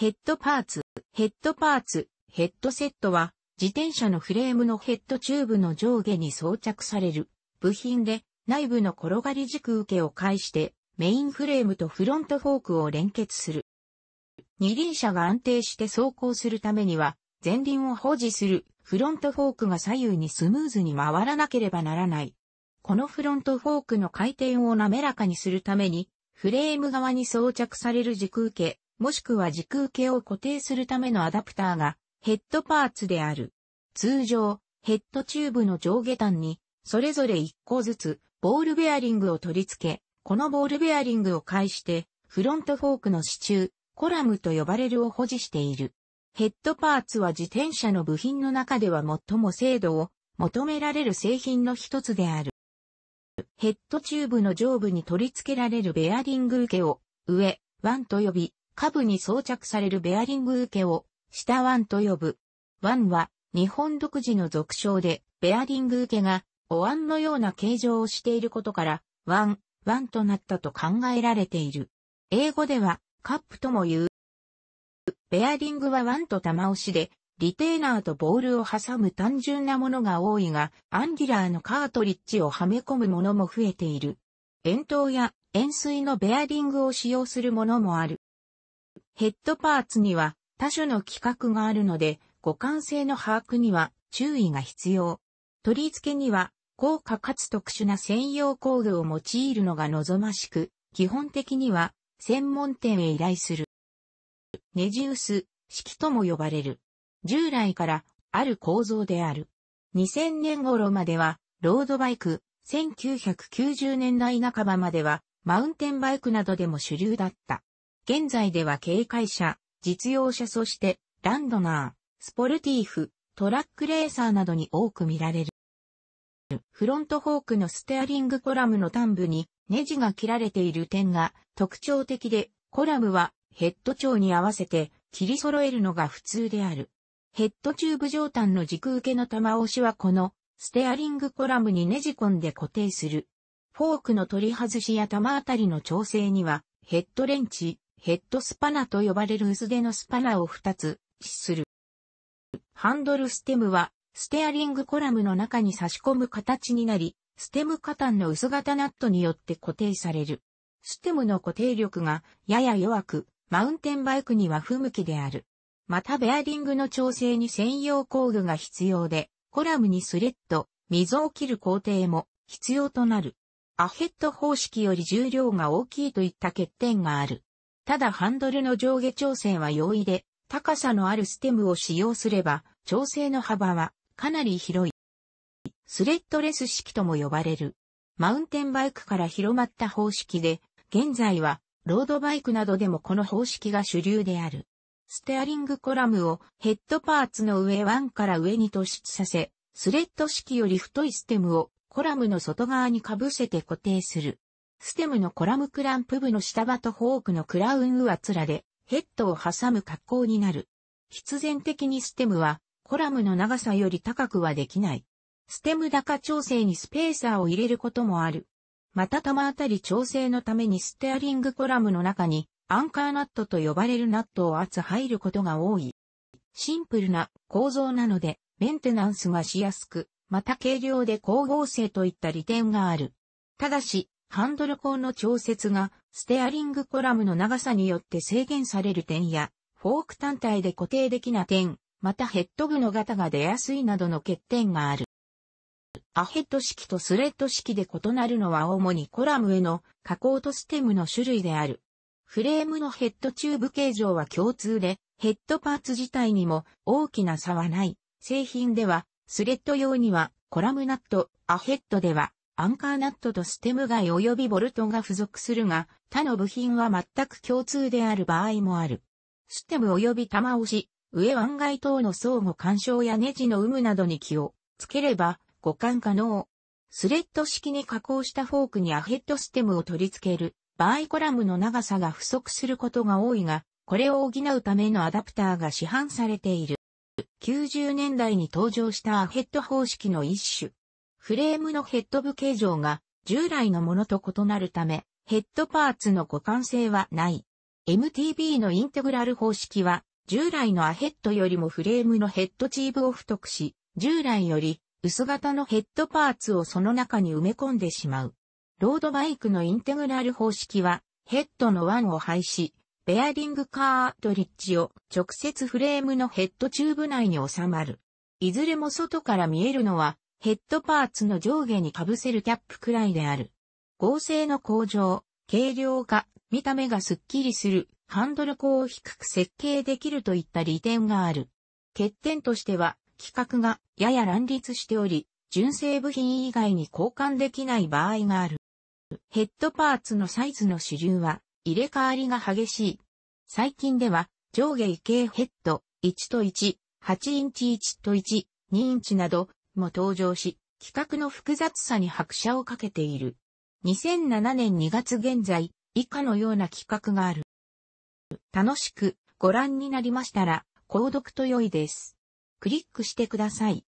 ヘッドパーツ、ヘッドパーツ、ヘッドセットは、自転車のフレームのヘッドチューブの上下に装着される部品で、内部の転がり軸受けを介して、メインフレームとフロントフォークを連結する。二輪車が安定して走行するためには、前輪を保持するフロントフォークが左右にスムーズに回らなければならない。このフロントフォークの回転を滑らかにするために、フレーム側に装着される軸受け、もしくは軸受けを固定するためのアダプターがヘッドパーツである。通常、ヘッドチューブの上下端に、それぞれ1個ずつ、ボールベアリングを取り付け、このボールベアリングを介して、フロントフォークの支柱、コラムと呼ばれるを保持している。ヘッドパーツは自転車の部品の中では最も精度を求められる製品の一つである。ヘッドチューブの上部に取り付けられるベアリング受けを、上、ワンと呼び、下部に装着されるベアリング受けを、下腕と呼ぶ。腕は、日本独自の俗称で、ベアリング受けが、お腕のような形状をしていることから、腕、腕となったと考えられている。英語では、カップとも言う。ベアリングは腕と玉押しで、リテーナーとボールを挟む単純なものが多いが、アンギュラーのカートリッジをはめ込むものも増えている。円筒や円錐のベアリングを使用するものもある。ヘッドパーツには多種の規格があるので、互換性の把握には注意が必要。取り付けには高価かつ特殊な専用工具を用いるのが望ましく、基本的には専門店へ依頼する。ネジ薄、式とも呼ばれる。従来からある構造である。2000年頃まではロードバイク、1990年代半ばまではマウンテンバイクなどでも主流だった。現在では警戒車、実用車そして、ランドナー、スポルティーフ、トラックレーサーなどに多く見られる。フロントフォークのステアリングコラムの端部にネジが切られている点が特徴的で、コラムはヘッド長に合わせて切り揃えるのが普通である。ヘッドチューブ上端の軸受けの玉押しはこのステアリングコラムにねじ込んで固定する。フォークの取り外しや玉あたりの調整にはヘッドレンチ、ヘッドスパナと呼ばれる薄手のスパナを2つ、する。ハンドルステムは、ステアリングコラムの中に差し込む形になり、ステム下端の薄型ナットによって固定される。ステムの固定力がやや弱く、マウンテンバイクには不向きである。またベアリングの調整に専用工具が必要で、コラムにスレッド、溝を切る工程も必要となる。アヘッド方式より重量が大きいといった欠点がある。ただハンドルの上下調整は容易で、高さのあるステムを使用すれば、調整の幅はかなり広い。スレッドレス式とも呼ばれる。マウンテンバイクから広まった方式で、現在はロードバイクなどでもこの方式が主流である。ステアリングコラムをヘッドパーツの上1から上に突出させ、スレッド式より太いステムをコラムの外側に被せて固定する。ステムのコラムクランプ部の下場とフォークのクラウン上面でヘッドを挟む格好になる。必然的にステムはコラムの長さより高くはできない。ステム高調整にスペーサーを入れることもある。また玉あたり調整のためにステアリングコラムの中にアンカーナットと呼ばれるナットを圧入ることが多い。シンプルな構造なのでメンテナンスがしやすく、また軽量で光合成といった利点がある。ただし、ハンドルンの調節がステアリングコラムの長さによって制限される点や、フォーク単体で固定できな点、またヘッド具の型が出やすいなどの欠点がある。アヘッド式とスレッド式で異なるのは主にコラムへの加工とステムの種類である。フレームのヘッドチューブ形状は共通で、ヘッドパーツ自体にも大きな差はない。製品では、スレッド用にはコラムナット、アヘッドではアンカーナットとステム外及びボルトが付属するが、他の部品は全く共通である場合もある。ステム及び玉押し、上腕外等の相互干渉やネジの有無などに気をつければ互換可能。スレッド式に加工したフォークにアヘッドステムを取り付ける場合コラムの長さが不足することが多いが、これを補うためのアダプターが市販されている。90年代に登場したアヘッド方式の一種。フレームのヘッド部形状が従来のものと異なるため、ヘッドパーツの互換性はない。MTB のインテグラル方式は、従来のアヘッドよりもフレームのヘッドチーブを太くし、従来より薄型のヘッドパーツをその中に埋め込んでしまう。ロードバイクのインテグラル方式は、ヘッドの腕を廃止、ベアリングカートリッジを直接フレームのヘッドチューブ内に収まる。いずれも外から見えるのはヘッドパーツの上下に被せるキャップくらいである。合成の向上、軽量化、見た目がスッキリする、ハンドル高を低く設計できるといった利点がある。欠点としては、規格がやや乱立しており、純正部品以外に交換できない場合がある。ヘッドパーツのサイズの主流は、入れ替わりが激しい。最近では、上下異形ヘッド、1と1、8インチ1と1、2インチなど、も登場し、企画の複雑さに拍車をかけている。2007年2月現在、以下のような企画がある。楽しくご覧になりましたら、購読と良いです。クリックしてください。